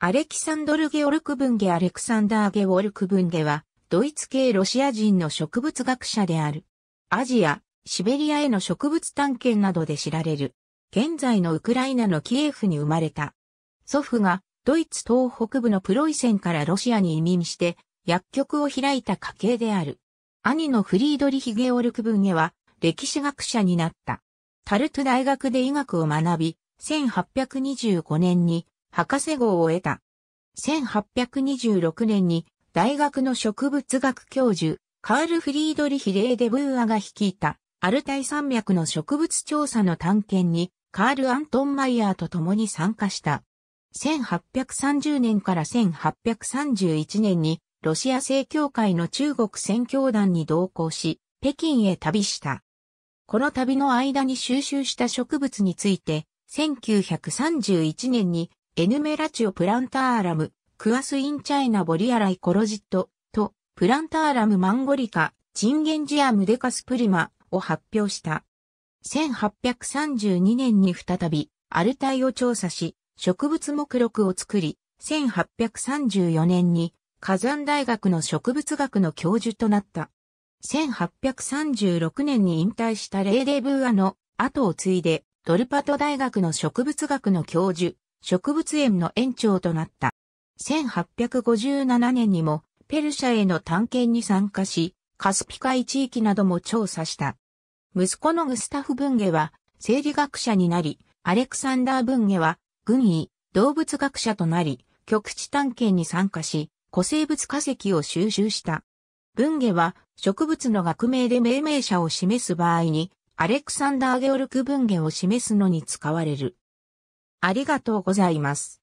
アレキサンドル・ゲオルク・ブンゲアレクサンダー・ゲオルク・ブンゲは、ドイツ系ロシア人の植物学者である。アジア、シベリアへの植物探検などで知られる。現在のウクライナのキエフに生まれた。祖父が、ドイツ東北部のプロイセンからロシアに移民して、薬局を開いた家系である。兄のフリードリヒ・ゲオルク・ブンゲは、歴史学者になった。タルト大学で医学を学び、1825年に博士号を得た。1826年に大学の植物学教授、カール・フリードリヒ・レーデ・ブーアが率いたアルタイ山脈の植物調査の探検にカール・アントン・マイヤーと共に参加した。1830年から1831年にロシア正教会の中国宣教団に同行し、北京へ旅した。この旅の間に収集した植物について、1931年にエヌメラチオプランターラム、クアスインチャイナボリアライコロジット、と、プランターラムマンゴリカ、チンゲンジアムデカスプリマを発表した。1832年に再び、アルタイを調査し、植物目録を作り、1834年に火山大学の植物学の教授となった。1836年に引退したレーデブーアの後を継いで、ドルパト大学の植物学の教授、植物園の園長となった。1857年にもペルシャへの探検に参加し、カスピ海地域なども調査した。息子のグスタフ・ブンゲは生理学者になり、アレクサンダー・ブンゲは軍医、動物学者となり、極地探検に参加し、古生物化石を収集した。文ゲは植物の学名で命名者を示す場合に、アレクサンダー・ゲオルク文ゲを示すのに使われる。ありがとうございます。